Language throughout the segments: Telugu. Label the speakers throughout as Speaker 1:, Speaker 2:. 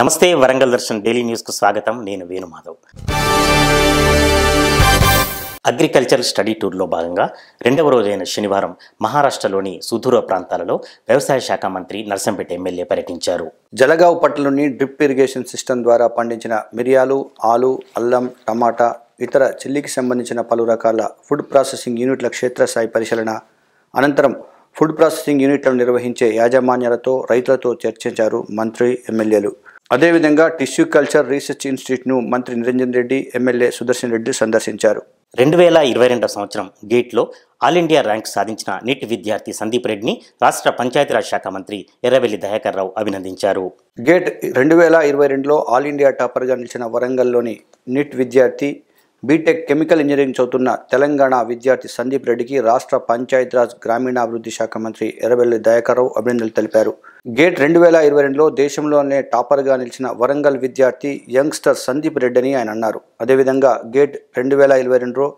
Speaker 1: నమస్తే వరంగల్ దర్శన్ డైలీ న్యూస్కు స్వాగతం నేను వేణుమాధవ్ అగ్రికల్చర్ స్టడీ టూర్లో భాగంగా రెండవ రోజైన శనివారం మహారాష్ట్రలోని సుదూర ప్రాంతాలలో వ్యవసాయ శాఖ మంత్రి నర్సంపేట ఎమ్మెల్యే పర్యటించారు జలగావ్ పట్టణంలోని డ్రిప్
Speaker 2: ఇరిగేషన్ సిస్టమ్ ద్వారా పండించిన మిరియాలు ఆలు అల్లం టమాటా ఇతర చిల్లికి సంబంధించిన పలు రకాల ఫుడ్ ప్రాసెసింగ్ యూనిట్ల క్షేత్రస్థాయి పరిశీలన అనంతరం ఫుడ్ ప్రాసెసింగ్ యూనిట్లను నిర్వహించే యాజమాన్యాలతో రైతులతో చర్చించారు మంత్రి ఎమ్మెల్యేలు అదేవిధంగా టిష్యూ కల్చర్ రీసెర్చ్ ఇన్స్టిట్యూట్ను మంత్రి నిరంజన్ రెడ్డి ఎమ్మెల్యే సుదర్శన్ రెడ్డి సందర్శించారు
Speaker 1: రెండు వేల ఇరవై రెండవ సంవత్సరం గేట్లో ఆల్ ఇండియా ర్యాంక్ సాధించిన నీట్ విద్యార్థి సందీప్ రెడ్డిని రాష్ట్ర పంచాయతీరాజ్ శాఖ మంత్రి ఎర్రవెల్లి దయాకర్ రావు అభినందించారు గేట్ రెండు వేల
Speaker 2: ఇరవై రెండులో ఆల్ ఇండియా టాపర్గా నిలిచిన వరంగల్లోని నీట్ విద్యార్థి బీటెక్ కెమికల్ ఇంజనీరింగ్ చదువుతున్న తెలంగాణ విద్యార్థి సందీప్ రెడ్డికి రాష్ట్ర పంచాయతీరాజ్ గ్రామీణాభివృద్ధి శాఖ మంత్రి ఎర్రబెల్లి దయాకర్రావు అభినందనలు తెలిపారు గేట్ రెండు వేల ఇరవై రెండులో దేశంలోనే టాపర్గా నిలిచిన వరంగల్ విద్యార్థి యంగ్స్టర్ సందీప్ రెడ్డి అని ఆయన అన్నారు అదేవిధంగా గేట్ రెండు వేల ఇరవై రెండులో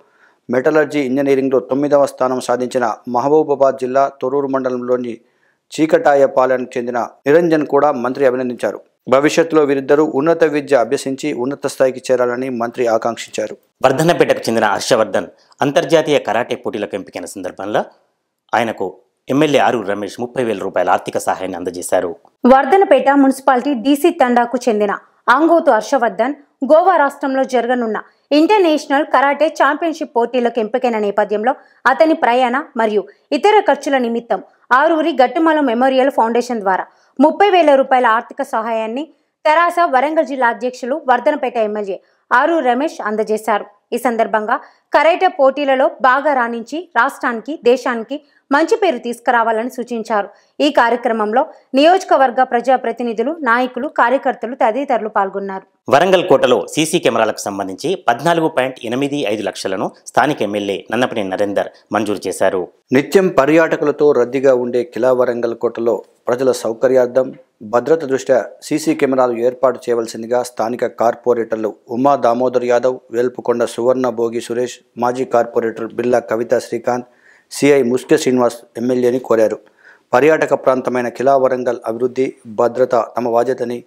Speaker 2: మెటలర్జీ ఇంజనీరింగ్లో తొమ్మిదవ స్థానం సాధించిన మహబూబాబాద్ జిల్లా తొరూరు మండలంలోని చీకటాయపాలెంకు చెందిన నిరంజన్ కూడా మంత్రి అభినందించారు భవిష్యత్తులో వీరిద్దరూ ఉన్నత విద్య అభ్యసించి ఉన్నత స్థాయికి చేరాలని మంత్రి ఆకాంక్షించారు
Speaker 1: వర్ధనపేటకు చెందిన హర్షవర్ధన్ అంతర్జాతీయ కరాటే పోటీలకు ఎంపికైన సందర్భంలో ఆయనకు ఎమ్మెల్యే ఆరు రమేష్ ముప్పై వేల రూపాయల ఆర్థిక సహాయాన్ని అందజేశారు
Speaker 3: వర్ధనపేట మున్సిపాలిటీ డీసీ తండాకు చెందిన ఆంగోతు హర్షవర్ధన్ గోవా రాష్ట్రంలో జరగనున్న ఇంటర్నేషనల్ కరాటే ఛాంపియన్షిప్ పోటీలకు ఎంపికైన నేపథ్యంలో అతని ప్రయాణ మరియు ఇతర ఖర్చుల నిమిత్తం ఆరూరి గట్టుమల మెమోరియల్ ఫౌండేషన్ ద్వారా ముప్పై వేల రూపాయల ఆర్థిక సహాయాన్ని తెరాస వరంగల్ జిల్లా అధ్యక్షులు వర్ధనపేట ఎమ్మెల్యే ఆరు రమేష్ అందజేశారు ఈ సందర్భంగా కరేట పోటీలలో బాగా రాణించి రాష్ట్రానికి దేశానికి మంచి పేరు తీసుకురావాలని సూచించారు ఈ కార్యక్రమంలో నియోజకవర్గ ప్రజాప్రతినిధులు నాయకులు కార్యకర్తలు తదితరులు పాల్గొన్నారు
Speaker 1: వరంగల్ కోటలో సీసీ కెమెరాలకు సంబంధించి పద్నాలుగు పాయింట్ ఎనిమిది ఐదు లక్షలను స్థానిక ఎమ్మెల్యే నన్నపని నరేందర్ మంజూరు చేశారు నిత్యం పర్యాటకులతో రద్దీగా
Speaker 2: ఉండే కిలా వరంగల్ కోటలో ప్రజల సౌకర్యార్థం భద్రత దృష్ట్యా సీసీ కెమెరాలు ఏర్పాటు చేయవలసిందిగా స్థానిక కార్పొరేటర్లు ఉమా దామోదర్ యాదవ్ వేల్పుకొండ సువర్ణ భోగి సురేష్ మాజీ కార్పొరేటర్ బిల్లా కవిత శ్రీకాంత్ సిఐ ముస్కె శ్రీనివాస్ ఎమ్మెల్యేని కోరారు పర్యాటక ప్రాంతమైన ఖిలా వరంగల్ అభివృద్ధి భద్రత తమ బాధ్యతని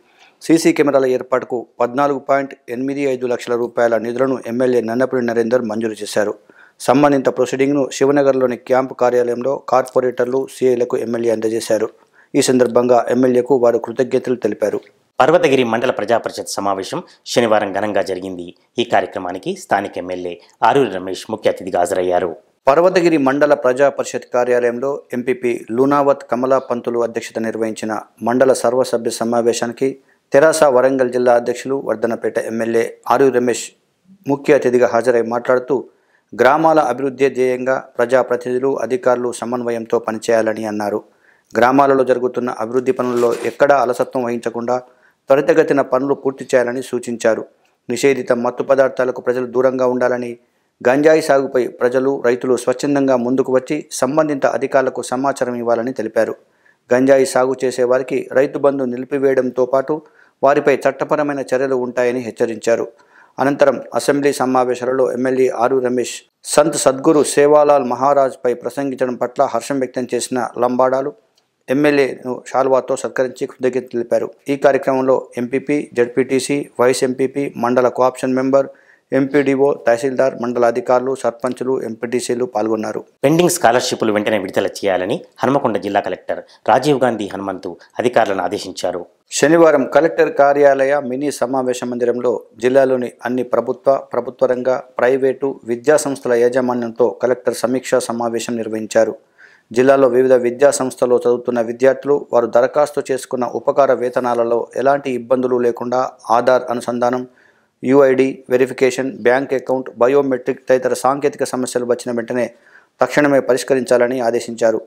Speaker 2: సీసీ కెమెరాల ఏర్పాటుకు పద్నాలుగు పాయింట్ ఎనిమిది ఐదు లక్షల రూపాయల నిధులను ఎమ్మెల్యే నన్నపూడి నరేందర్ మంజూరు చేశారు సంబంధిత ప్రొసీడింగ్ను శివనగర్లోని క్యాంపు కార్యాలయంలో కార్పొరేటర్లు సీఐలకు ఎమ్మెల్యే అందజేశారు ఈ సందర్భంగా ఎమ్మెల్యేకు వారు కృతజ్ఞతలు తెలిపారు
Speaker 1: పర్వతగిరి మండల ప్రజాపరిషత్ సమావేశం శనివారం ఘనంగా జరిగింది ఈ కార్యక్రమానికి స్థానిక ఎమ్మెల్యే ఆరూరి రమేష్ ముఖ్య అతిథిగా హాజరయ్యారు పర్వతగిరి మండల ప్రజా పరిషత్ కార్యాలయంలో ఎంపీపీ
Speaker 2: లూనావత్ కమలా పంతులు అధ్యక్షత నిర్వహించిన మండల సర్వసభ్య సమావేశానికి తెరాస వరంగల్ జిల్లా అధ్యక్షులు వర్ధనపేట ఎమ్మెల్యే ఆరు రమేష్ ముఖ్య అతిథిగా హాజరై మాట్లాడుతూ గ్రామాల అభివృద్ధి ధ్యేయంగా ప్రజాప్రతినిధులు అధికారులు సమన్వయంతో పనిచేయాలని అన్నారు గ్రామాలలో జరుగుతున్న అభివృద్ధి పనుల్లో ఎక్కడా అలసత్వం వహించకుండా త్వరితగతిన పనులు పూర్తి చేయాలని సూచించారు నిషేధిత మత్తు పదార్థాలకు ప్రజలు దూరంగా ఉండాలని గంజాయి సాగుపై ప్రజలు రైతులు స్వచ్ఛందంగా ముందుకు వచ్చి సంబంధిత అధికారులకు సమాచారం ఇవ్వాలని తెలిపారు గంజాయి సాగు చేసే వారికి రైతు బంధు నిలిపివేయడంతో పాటు వారిపై చట్టపరమైన చర్యలు ఉంటాయని హెచ్చరించారు అనంతరం అసెంబ్లీ సమావేశాలలో ఎమ్మెల్యే ఆరు రమేష్ సంత్ సద్గురు సేవాలాల్ మహారాజ్పై ప్రసంగించడం పట్ల హర్షం వ్యక్తం చేసిన లంబాడాలు ఎమ్మెల్యేను షాల్వాతో సత్కరించి కృతజ్ఞత తెలిపారు ఈ కార్యక్రమంలో ఎంపీపీ జడ్పీటీసీ వైస్ ఎంపీపీ మండల కోఆప్షన్ మెంబర్ ఎంపీడీఓ తహసీల్దార్ మండలాధికారులు సర్పంచులు ఎంపీటీసీలు పాల్గొన్నారు
Speaker 1: పెండింగ్ స్కాలర్షిప్లు వెంటనే విడుదల చేయాలని హనుమకొండ జిల్లా కలెక్టర్ రాజీవ్ గాంధీ హనుమంతు అధికారులను ఆదేశించారు శనివారం కలెక్టర్ కార్యాలయ
Speaker 2: మినీ సమావేశ మందిరంలో జిల్లాలోని అన్ని ప్రభుత్వ ప్రభుత్వ రంగ ప్రైవేటు విద్యా సంస్థల యాజమాన్యంతో కలెక్టర్ సమీక్షా సమావేశం నిర్వహించారు జిల్లాలో వివిధ విద్యా సంస్థలో చదువుతున్న విద్యార్థులు వారు దరఖాస్తు చేసుకున్న ఉపకార వేతనాలలో ఎలాంటి ఇబ్బందులు లేకుండా ఆధార్ అనుసంధానం UID verification bank account biometric తదితర సాంకేతిక సమస్యలు వచ్చిన వెంటనే తక్షణమే పరిష్కరించాలని ఆదేశించారు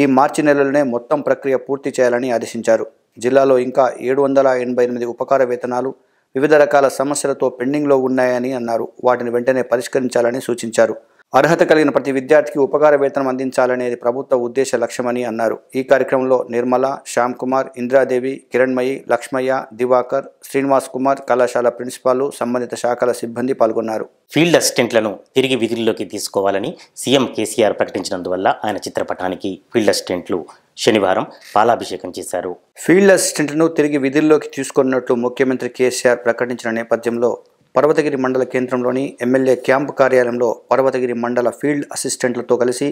Speaker 2: ఈ మార్చి నెలలోనే మొత్తం ప్రక్రియ పూర్తి చేయాలని ఆదేశించారు జిల్లాలో ఇంకా ఏడు వందల ఎనభై ఎనిమిది ఉపకార వేతనాలు వివిధ రకాల సమస్యలతో పెండింగ్లో ఉన్నాయని అన్నారు వాటిని వెంటనే పరిష్కరించాలని సూచించారు అర్హత కలిగిన ప్రతి విద్యార్థికి ఉపకార వేతనం అందించాలనేది ప్రభుత్వ ఉద్దేశ లక్ష్యమని అన్నారు ఈ కార్యక్రమంలో నిర్మల శ్యామ్ కుమార్ ఇంద్రాదేవి కిరణ్మయి లక్ష్మయ్య దివాకర్ శ్రీనివాస్ కుమార్ కళాశాల ప్రిన్సిపాల్ సంబంధిత శాఖల సిబ్బంది పాల్గొన్నారు
Speaker 1: ఫీల్డ్ అసిస్టెంట్లను తిరిగి విధుల్లోకి తీసుకోవాలని సీఎం కేసీఆర్ ప్రకటించినందువల్ల ఆయన చిత్రపటానికి ఫీల్డ్ అసిస్టెంట్లు శనివారం పాలాభిషేకం చేశారు
Speaker 2: ఫీల్డ్ అసిస్టెంట్లను తిరిగి విధుల్లోకి తీసుకున్నట్లు ముఖ్యమంత్రి కేసీఆర్ ప్రకటించిన నేపథ్యంలో పర్వతగిరి మండల కేంద్రంలోని ఎమ్మెల్యే క్యాంపు కార్యాలయంలో పర్వతగిరి మండల ఫీల్డ్ అసిస్టెంట్లతో కలిసి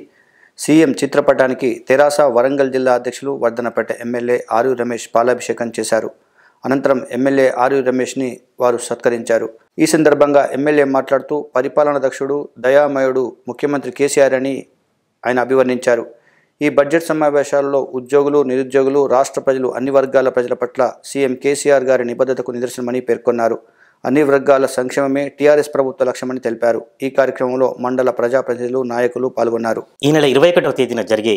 Speaker 2: సీఎం చిత్రపటానికి తెరాస వరంగల్ జిల్లా అధ్యక్షులు వర్ధనపేట ఎమ్మెల్యే ఆరు రమేష్ పాలాభిషేకం చేశారు అనంతరం ఎమ్మెల్యే ఆర్యు రమేష్ని వారు సత్కరించారు ఈ సందర్భంగా ఎమ్మెల్యే మాట్లాడుతూ పరిపాలన దక్షుడు దయామయుడు ముఖ్యమంత్రి కేసీఆర్ అని ఆయన అభివర్ణించారు ఈ బడ్జెట్ సమావేశాల్లో ఉద్యోగులు నిరుద్యోగులు రాష్ట్ర ప్రజలు అన్ని వర్గాల ప్రజల పట్ల సీఎం కేసీఆర్ గారి నిబద్ధతకు నిదర్శనమని పేర్కొన్నారు అన్ని వర్గాల సంక్షేమమే టీఆర్ఎస్ ప్రభుత్వ లక్ష్యమని తెలిపారు ఈ కార్యక్రమంలో మండల ప్రజాప్రతినిధులు నాయకులు పాల్గొన్నారు
Speaker 1: ఈ నెల ఇరవై ఒకటవ తేదీన జరిగే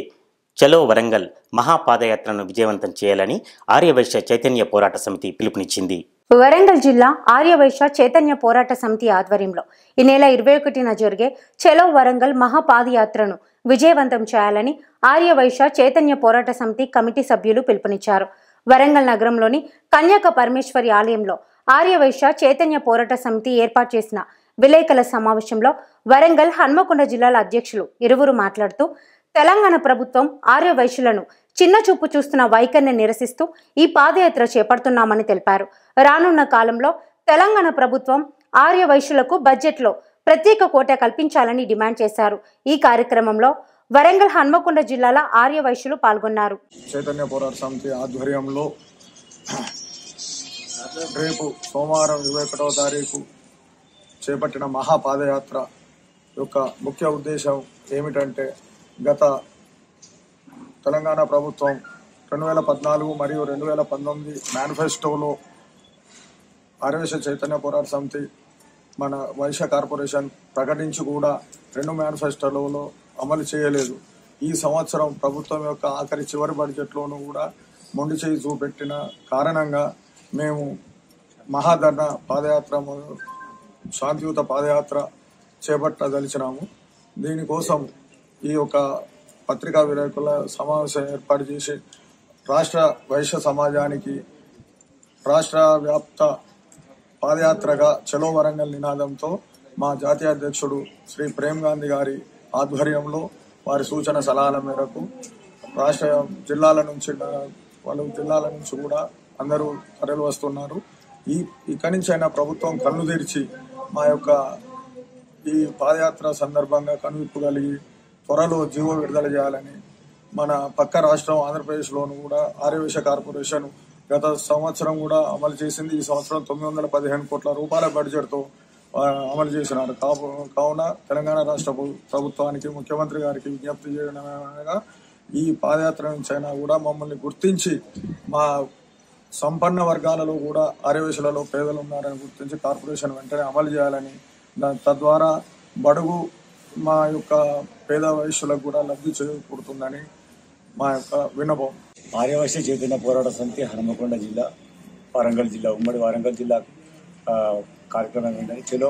Speaker 1: చలో వరంగల్ మహాపాదయాత్రను విజయవంతం చేయాలని ఆర్యవైశ్య చైతన్య పోరాట సమితి పిలుపునిచ్చింది
Speaker 3: వరంగల్ జిల్లా ఆర్యవైశ్య చైతన్య పోరాట సమితి ఆధ్వర్యంలో ఈ నెల ఇరవై ఒకటిన జరిగే చలో వరంగల్ మహాపాదయాత్రను విజయవంతం చేయాలని ఆర్యవైశ్య చైతన్య పోరాట సమితి కమిటీ సభ్యులు పిలుపునిచ్చారు వరంగల్ నగరంలోని కన్యాక పరమేశ్వరి ఆలయంలో ఆర్యవైశ్య చైతన్య పోరాట సమితి ఏర్పాటు చేసిన విలేకరుల సమావేశంలో వరంగల్ హన్మకొండ జిల్లాల అధ్యక్షులు ఇరువురు మాట్లాడుతూ తెలంగాణ ప్రభుత్వం ఆర్యవైశ్యులను చిన్న చూపు చూస్తున్న వైఖరిని నిరసిస్తూ ఈ పాదయాత్ర చేపడుతున్నామని తెలిపారు రానున్న కాలంలో తెలంగాణ ప్రభుత్వం ఆర్యవైశ్యులకు బడ్జెట్లో ప్రత్యేక కోట కల్పించాలని డిమాండ్ చేశారు ఈ కార్యక్రమంలో వరంగల్ హన్మకొండ జిల్లాల ఆర్యవైశ్యులు పాల్గొన్నారు
Speaker 4: చైతన్య పోరాట సమితి ఆధ్వర్యంలో రేపు సోమవారం ఇరవై ఒకటవ తారీఖు చేపట్టిన మహాపాదయాత్ర యొక్క ముఖ్య ఉద్దేశం ఏమిటంటే గత తెలంగాణ ప్రభుత్వం రెండు వేల పద్నాలుగు మరియు రెండు వేల పంతొమ్మిది మేనిఫెస్టోలో ఆర్వేశ చైతన్య పోరాట సమితి మన వైశ్య కార్పొరేషన్ ప్రకటించి కూడా రెండు మేనిఫెస్టోలలో అమలు చేయలేదు ఈ సంవత్సరం ప్రభుత్వం యొక్క ఆఖరి చివరి బడ్జెట్లోనూ కూడా మొండి చేయి చూపెట్టిన కారణంగా మేము మహాధర్ణ పాదయాత్ర శాంతియుత పాదయాత్ర చేపట్టదలిచినాము దీనికోసం ఈ యొక్క పత్రికా విలేకరుల సమావేశం ఏర్పాటు చేసి రాష్ట్ర వైశ్య సమాజానికి రాష్ట్ర వ్యాప్త పాదయాత్రగా చలో వరంగల్ నినాదంతో మా జాతీయ అధ్యక్షుడు శ్రీ ప్రేమ్ గాంధీ గారి ఆధ్వర్యంలో వారి సూచన సలహాల మేరకు రాష్ట్ర జిల్లాల నుంచి పలు జిల్లాల నుంచి కూడా అందరూ కర్రలు వస్తున్నారు ఈ ఇక్కడి నుంచి అయినా ప్రభుత్వం కన్ను తెరిచి మా యొక్క ఈ పాదయాత్ర సందర్భంగా కనువిప్పు కలిగి త్వరలో జీవో విడుదల చేయాలని మన పక్క రాష్ట్రం ఆంధ్రప్రదేశ్లోను కూడా ఆర్యవేశ కార్పొరేషన్ గత సంవత్సరం కూడా అమలు చేసింది ఈ సంవత్సరం తొమ్మిది వందల పదిహేను కోట్ల రూపాయల బడ్జెట్తో అమలు చేసినారు కావున తెలంగాణ రాష్ట్ర ప్రభుత్వానికి ముఖ్యమంత్రి గారికి విజ్ఞప్తి చేయడం ఈ పాదయాత్ర నుంచి అయినా కూడా మమ్మల్ని గుర్తించి మా సంపన్న వర్గాలలో కూడా ఆర్యవేశులలో పేదలు ఉన్నారని గుర్తించి కార్పొరేషన్ వెంటనే అమలు చేయాలని తద్వారా బడుగు మా యొక్క పేద వయస్సులకు కూడా లబ్ధి చేకూరుతుందని మా యొక్క విన్నపం ఆర్యవైశ్య చైతన్య పోరాట సమితి హనుమకొండ జిల్లా వరంగల్ జిల్లా ఉమ్మడి వరంగల్ జిల్లా కార్యక్రమం ఏంటంటే చెలో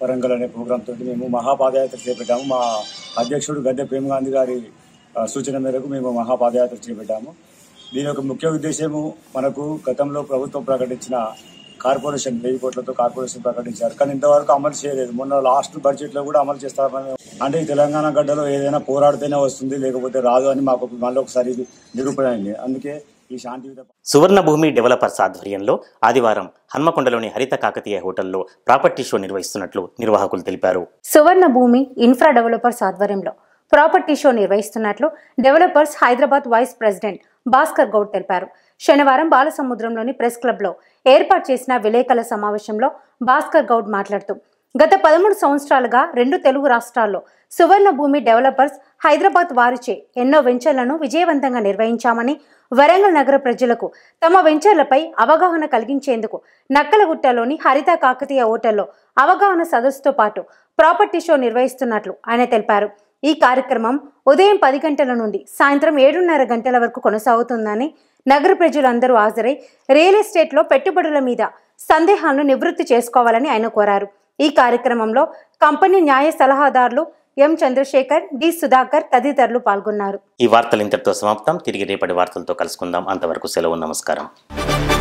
Speaker 4: వరంగల్ అనే ప్రోగ్రామ్ తోటి మేము మహాపాదయాత్ర చేపట్టాము మా అధ్యక్షుడు గద్దె ప్రేమ్ గాంధీ గారి సూచన మేరకు మేము మహాపాదయాత్ర చేపట్టాము దీని యొక్క ముఖ్య ఉద్దేశము మనకు గతంలో ప్రభుత్వం ప్రకటించిన కార్పొరేషన్ వెయ్యి కోట్లతో కార్పొరేషన్ ప్రకటించారు కానీ ఇంతవరకు అమలు చేయలేదు మొన్న లాస్ట్ బడ్జెట్ లో కూడా అమలు చేస్తామని అంటే తెలంగాణ గడ్డలో ఏదైనా పోరాడితేనే వస్తుంది లేకపోతే రాదు అని మాకు మళ్ళీ ఒకసారి నిరూపణ అయింది అందుకే ఈ శాంతి
Speaker 1: సువర్ణభూమి డెవలపర్స్ ఆధ్వర్యంలో ఆదివారం హన్మకొండలోని హరిత కాకతీయ హోటల్లో ప్రాపర్టీ షో నిర్వహిస్తున్నట్లు నిర్వాహకులు తెలిపారు
Speaker 3: సువర్ణభూమి ఇన్ఫ్రా డెవలపర్స్ ఆధ్వర్యంలో ప్రాపర్టీ షో నిర్వహిస్తున్నట్లు developers Hyderabad vice president Bhaskar Goud తెలిపారు శనివారం బాలసముద్రంలోని ప్రెస్ క్లబ్లో ఏర్పాటు చేసిన విలేకరుల సమావేశంలో భాస్కర్ గౌడ్ మాట్లాడుతూ గత పదమూడు సంవత్సరాలుగా రెండు తెలుగు రాష్ట్రాల్లో సువర్ణభూమి డెవలపర్స్ హైదరాబాద్ వారిచే ఎన్నో వెంచర్లను విజయవంతంగా నిర్వహించామని వరంగల్ నగర ప్రజలకు తమ వెంచర్లపై అవగాహన కలిగించేందుకు నక్కలగుట్టలోని హరిత కాకతీయ హోటల్లో అవగాహన సదస్సుతో పాటు ప్రాపర్టీ షో నిర్వహిస్తున్నట్లు ఆయన తెలిపారు ఈ కార్యక్రమం ఉదయం పది గంటల నుండి సాయంత్రం ఏడున్నర గంటల వరకు కొనసాగుతుందని నగర ప్రజలందరూ హాజరై రియల్ ఎస్టేట్లో పెట్టుబడుల మీద సందేహాలను నివృత్తి చేసుకోవాలని ఆయన కోరారు ఈ కార్యక్రమంలో కంపెనీ న్యాయ సలహాదారులు ఎం చంద్రశేఖర్ డి సుధాకర్ తదితరులు పాల్గొన్నారు
Speaker 1: ఈ వార్తలు ఇంతటితో సమాప్తం తిరిగి రేపటి వార్తలతో కలుసుకుందాం అంతవరకు సెలవు నమస్కారం